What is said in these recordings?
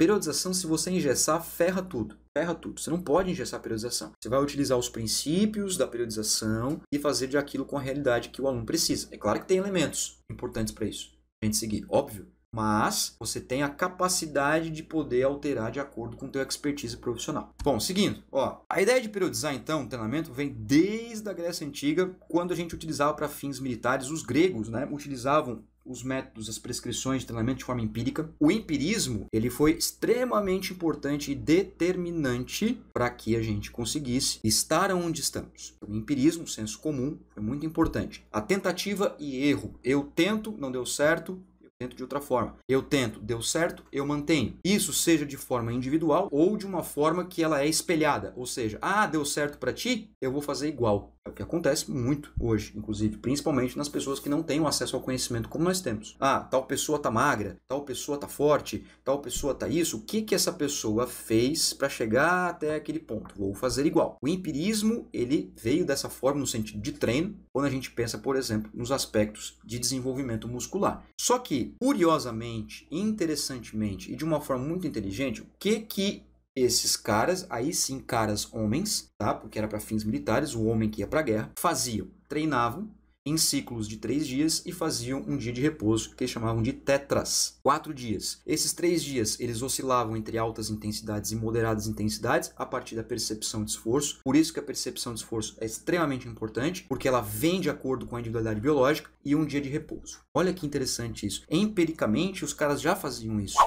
Periodização, se você engessar, ferra tudo. Ferra tudo. Você não pode engessar a periodização. Você vai utilizar os princípios da periodização e fazer de aquilo com a realidade que o aluno precisa. É claro que tem elementos importantes para isso. A gente seguir, óbvio. Mas você tem a capacidade de poder alterar de acordo com o teu expertise profissional. Bom, seguindo, ó, a ideia de periodizar então o treinamento vem desde a Grécia Antiga, quando a gente utilizava para fins militares, os gregos, né, utilizavam os métodos, as prescrições de treinamento de forma empírica. O empirismo ele foi extremamente importante e determinante para que a gente conseguisse estar onde estamos. O empirismo, o senso comum, foi muito importante. A tentativa e erro. Eu tento, não deu certo, tento de outra forma. Eu tento, deu certo, eu mantenho. Isso seja de forma individual ou de uma forma que ela é espelhada, ou seja, ah, deu certo para ti, eu vou fazer igual. É o que acontece muito hoje, inclusive, principalmente nas pessoas que não têm acesso ao conhecimento como nós temos. Ah, tal pessoa tá magra, tal pessoa tá forte, tal pessoa tá isso, o que que essa pessoa fez para chegar até aquele ponto? Vou fazer igual. O empirismo, ele veio dessa forma no sentido de treino, quando a gente pensa, por exemplo, nos aspectos de desenvolvimento muscular. Só que curiosamente, interessantemente e de uma forma muito inteligente, o que que esses caras, aí sim caras homens, tá? Porque era para fins militares, o homem que ia para a guerra, faziam, treinavam em ciclos de três dias e faziam um dia de repouso, que eles chamavam de tetras, quatro dias. Esses três dias eles oscilavam entre altas intensidades e moderadas intensidades a partir da percepção de esforço. Por isso que a percepção de esforço é extremamente importante, porque ela vem de acordo com a individualidade biológica e um dia de repouso. Olha que interessante isso. Empiricamente, os caras já faziam isso.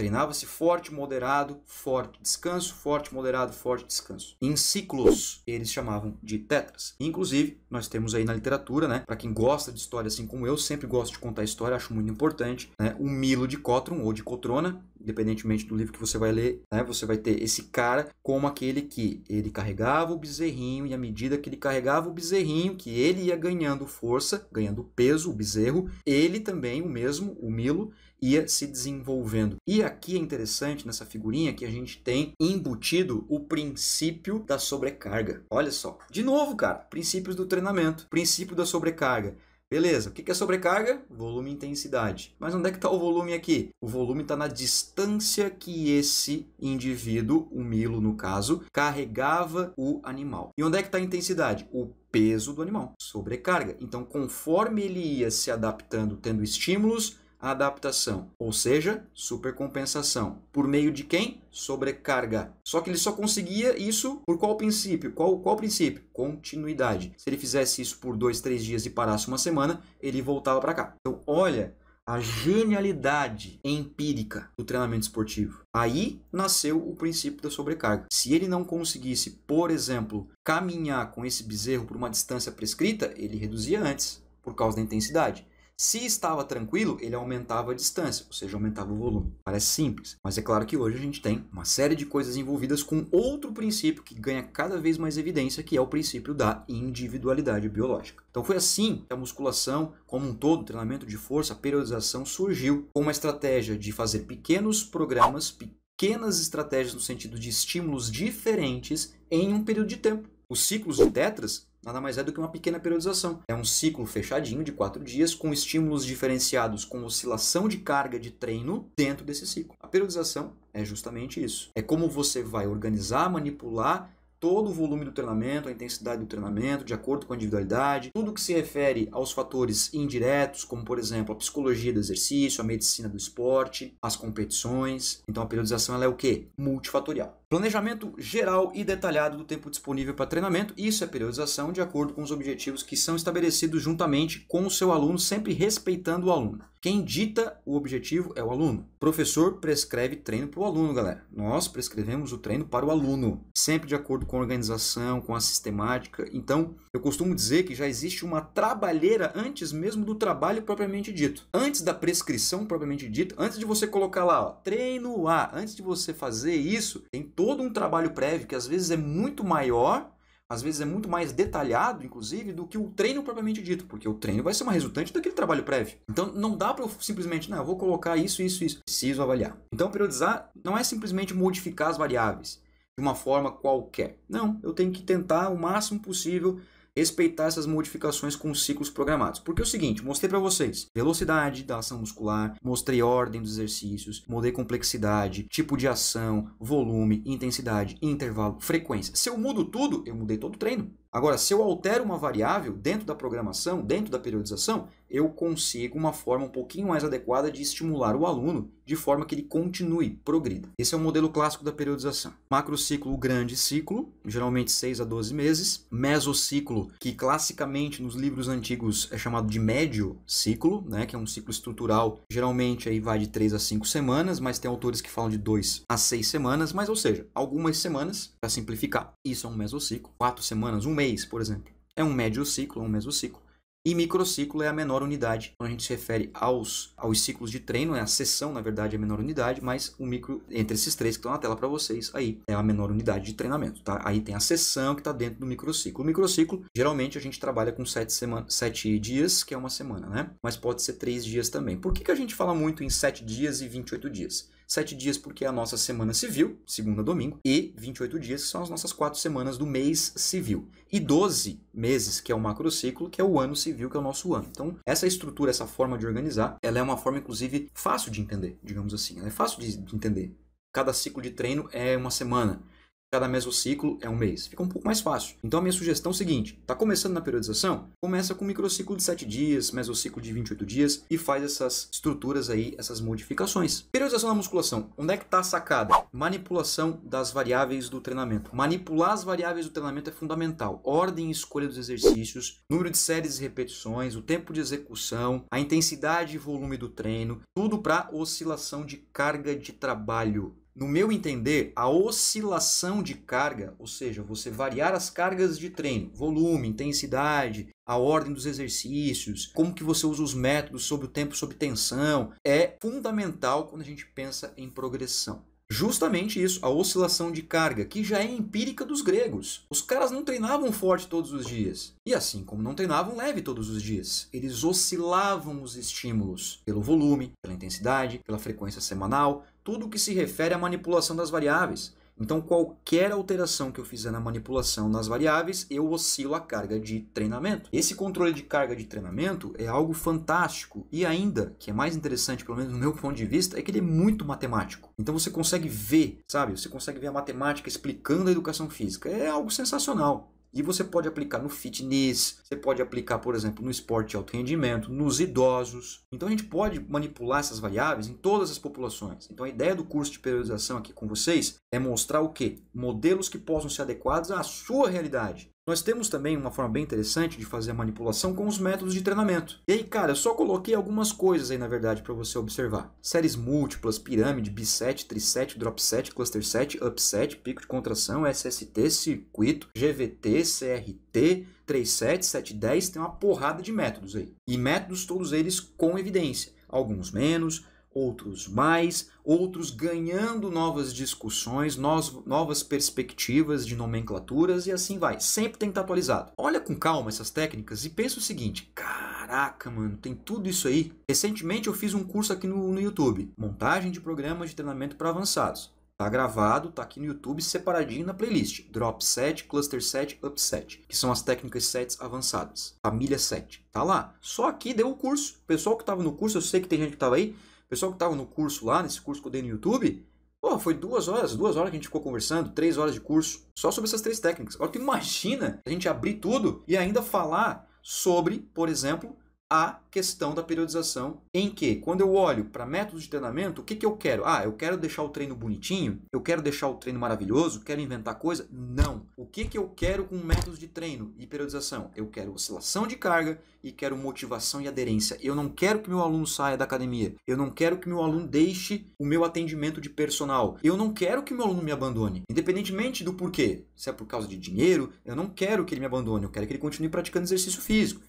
Treinava-se forte, moderado, forte, descanso, forte, moderado, forte, descanso. Em ciclos, eles chamavam de tetras. Inclusive, nós temos aí na literatura, né? Para quem gosta de história assim como eu, sempre gosto de contar história, acho muito importante, né? O Milo de Cotron ou de Cotrona, independentemente do livro que você vai ler, né, você vai ter esse cara como aquele que ele carregava o bezerrinho e à medida que ele carregava o bezerrinho, que ele ia ganhando força, ganhando peso, o bezerro, ele também, o mesmo, o Milo, ia se desenvolvendo. E aqui é interessante nessa figurinha que a gente tem embutido o princípio da sobrecarga. Olha só. De novo, cara, princípios do treinamento, princípio da sobrecarga. Beleza, o que é sobrecarga? Volume e intensidade. Mas onde é que está o volume aqui? O volume está na distância que esse indivíduo, o Milo no caso, carregava o animal. E onde é que está a intensidade? O peso do animal, sobrecarga. Então, conforme ele ia se adaptando, tendo estímulos, a adaptação, ou seja, supercompensação. Por meio de quem? Sobrecarga. Só que ele só conseguia isso por qual princípio? Qual, qual princípio? Continuidade. Se ele fizesse isso por dois, três dias e parasse uma semana, ele voltava para cá. Então, olha a genialidade empírica do treinamento esportivo. Aí nasceu o princípio da sobrecarga. Se ele não conseguisse, por exemplo, caminhar com esse bezerro por uma distância prescrita, ele reduzia antes por causa da intensidade. Se estava tranquilo, ele aumentava a distância, ou seja, aumentava o volume. Parece simples, mas é claro que hoje a gente tem uma série de coisas envolvidas com outro princípio que ganha cada vez mais evidência, que é o princípio da individualidade biológica. Então foi assim que a musculação, como um todo, treinamento de força, periodização surgiu com uma estratégia de fazer pequenos programas, pequenas estratégias no sentido de estímulos diferentes em um período de tempo. Os ciclos de tetras nada mais é do que uma pequena periodização. É um ciclo fechadinho de quatro dias, com estímulos diferenciados com oscilação de carga de treino dentro desse ciclo. A periodização é justamente isso. É como você vai organizar, manipular todo o volume do treinamento, a intensidade do treinamento, de acordo com a individualidade, tudo que se refere aos fatores indiretos, como por exemplo a psicologia do exercício, a medicina do esporte, as competições. Então a periodização ela é o que? Multifatorial. Planejamento geral e detalhado do tempo disponível para treinamento, isso é periodização de acordo com os objetivos que são estabelecidos juntamente com o seu aluno, sempre respeitando o aluno. Quem dita o objetivo é o aluno. O professor prescreve treino para o aluno, galera. Nós prescrevemos o treino para o aluno, sempre de acordo com a organização, com a sistemática. Então, eu costumo dizer que já existe uma trabalheira antes mesmo do trabalho propriamente dito. Antes da prescrição propriamente dita, antes de você colocar lá, ó, treino A, antes de você fazer isso, tem todo um trabalho prévio que às vezes é muito maior, às vezes é muito mais detalhado, inclusive, do que o treino propriamente dito, porque o treino vai ser uma resultante daquele trabalho prévio. Então não dá para eu simplesmente, não, eu vou colocar isso, isso, isso. Preciso avaliar. Então periodizar não é simplesmente modificar as variáveis de uma forma qualquer. Não, eu tenho que tentar o máximo possível respeitar essas modificações com ciclos programados. Porque é o seguinte, mostrei para vocês velocidade da ação muscular, mostrei ordem dos exercícios, mudei complexidade, tipo de ação, volume, intensidade, intervalo, frequência. Se eu mudo tudo, eu mudei todo o treino. Agora, se eu altero uma variável dentro da programação, dentro da periodização, eu consigo uma forma um pouquinho mais adequada de estimular o aluno de forma que ele continue, progrida. Esse é o modelo clássico da periodização. Macrociclo, grande ciclo, geralmente 6 a 12 meses. Mesociclo, que classicamente nos livros antigos é chamado de médio ciclo, né, que é um ciclo estrutural, geralmente aí vai de 3 a 5 semanas, mas tem autores que falam de 2 a 6 semanas, mas ou seja, algumas semanas, para simplificar. Isso é um mesociclo, 4 semanas, um mês, por exemplo, é um médio ciclo, é um mesociclo. ciclo. E microciclo é a menor unidade. Quando a gente se refere aos, aos ciclos de treino, é a sessão, na verdade, é a menor unidade, mas o micro, entre esses três que estão na tela para vocês, aí é a menor unidade de treinamento. Tá? Aí tem a sessão que está dentro do microciclo. O microciclo, geralmente, a gente trabalha com sete, semana, sete dias, que é uma semana, né? Mas pode ser três dias também. Por que, que a gente fala muito em sete dias e 28 dias? 7 dias porque é a nossa semana civil, segunda a domingo, e 28 dias que são as nossas quatro semanas do mês civil. E 12 meses, que é o macrociclo, que é o ano civil, que é o nosso ano. Então, essa estrutura, essa forma de organizar, ela é uma forma, inclusive, fácil de entender, digamos assim. Ela é fácil de entender. Cada ciclo de treino é uma semana cada mesociclo é um mês. Fica um pouco mais fácil. Então a minha sugestão é a seguinte: está começando na periodização? Começa com um microciclo de 7 dias, mesociclo de 28 dias e faz essas estruturas aí, essas modificações. Periodização da musculação. Onde é que está a sacada? Manipulação das variáveis do treinamento. Manipular as variáveis do treinamento é fundamental. Ordem e escolha dos exercícios, número de séries e repetições, o tempo de execução, a intensidade e volume do treino, tudo para oscilação de carga de trabalho no meu entender, a oscilação de carga, ou seja, você variar as cargas de treino, volume, intensidade, a ordem dos exercícios, como que você usa os métodos sobre o tempo sob tensão, é fundamental quando a gente pensa em progressão. Justamente isso, a oscilação de carga, que já é empírica dos gregos. Os caras não treinavam forte todos os dias. E assim como não treinavam leve todos os dias. Eles oscilavam os estímulos pelo volume, pela intensidade, pela frequência semanal, tudo que se refere à manipulação das variáveis. Então, qualquer alteração que eu fizer na manipulação das variáveis, eu oscilo a carga de treinamento. Esse controle de carga de treinamento é algo fantástico e ainda, que é mais interessante, pelo menos no meu ponto de vista, é que ele é muito matemático. Então você consegue ver, sabe? Você consegue ver a matemática explicando a educação física. É algo sensacional. E você pode aplicar no fitness, você pode aplicar, por exemplo, no esporte de alto rendimento, nos idosos. Então a gente pode manipular essas variáveis em todas as populações. Então a ideia do curso de periodização aqui com vocês é mostrar o quê? Modelos que possam ser adequados à sua realidade. Nós temos também uma forma bem interessante de fazer a manipulação com os métodos de treinamento. E aí, cara, eu só coloquei algumas coisas aí na verdade para você observar. Séries múltiplas, pirâmide, biset, triset, dropset, cluster set, upset, pico de contração, SST, circuito, GVT, CRT, 37, 710, tem uma porrada de métodos aí. E métodos todos eles com evidência, alguns menos, outros mais, outros ganhando novas discussões, novas perspectivas de nomenclaturas e assim vai. Sempre tem que estar atualizado. Olha com calma essas técnicas e pensa o seguinte: caraca, mano, tem tudo isso aí. Recentemente eu fiz um curso aqui no, no YouTube, montagem de programas de treinamento para avançados. Tá gravado, tá aqui no YouTube separadinho na playlist. Drop set, cluster set, up set, que são as técnicas sets avançadas. Família set, tá lá. Só aqui deu o curso. O pessoal que estava no curso, eu sei que tem gente que estava aí, pessoal que estava no curso lá, nesse curso que eu dei no YouTube, pô, foi duas horas, duas horas que a gente ficou conversando, três horas de curso, só sobre essas três técnicas. Agora tu imagina a gente abrir tudo e ainda falar sobre, por exemplo, a questão da periodização, em que, quando eu olho para métodos de treinamento, o que, que eu quero? Ah, eu quero deixar o treino bonitinho? Eu quero deixar o treino maravilhoso? Quero inventar coisa? Não. O que, que eu quero com métodos de treino e periodização? Eu quero oscilação de carga e quero motivação e aderência. Eu não quero que meu aluno saia da academia. Eu não quero que meu aluno deixe o meu atendimento de personal. Eu não quero que meu aluno me abandone, independentemente do porquê. Se é por causa de dinheiro, eu não quero que ele me abandone. Eu quero que ele continue praticando exercício físico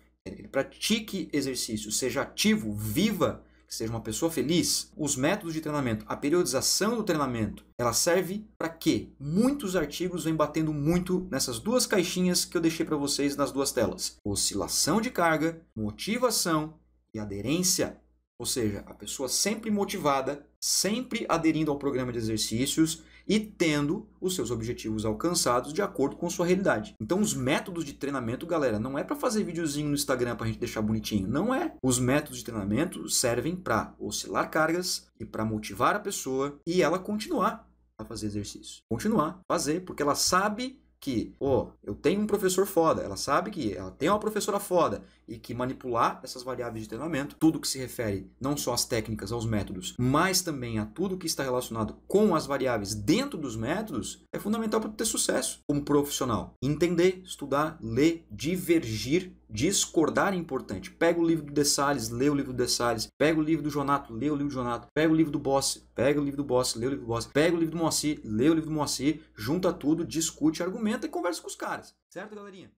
pratique exercício, seja ativo, viva, que seja uma pessoa feliz. Os métodos de treinamento, a periodização do treinamento, ela serve para quê? Muitos artigos vêm batendo muito nessas duas caixinhas que eu deixei para vocês nas duas telas: oscilação de carga, motivação e aderência. Ou seja, a pessoa sempre motivada sempre aderindo ao programa de exercícios e tendo os seus objetivos alcançados de acordo com sua realidade. Então, os métodos de treinamento, galera, não é para fazer videozinho no Instagram para a gente deixar bonitinho, não é. Os métodos de treinamento servem para oscilar cargas e para motivar a pessoa e ela continuar a fazer exercício, continuar a fazer, porque ela sabe que, ó, oh, eu tenho um professor foda, ela sabe que ela tem uma professora foda e que manipular essas variáveis de treinamento, tudo que se refere não só às técnicas, aos métodos, mas também a tudo que está relacionado com as variáveis dentro dos métodos, é fundamental para ter sucesso como profissional. Entender, estudar, ler, divergir Discordar é importante. Pega o livro do De Salles, lê o livro do De Salles. Pega o livro do Jonato, lê o livro do Jonato. Pega o livro do Boss, pega o livro do Boss, lê o livro do Boss. Pega o livro do Moacir, lê o livro do Moacir. Junta tudo, discute, argumenta e conversa com os caras. Certo, galerinha?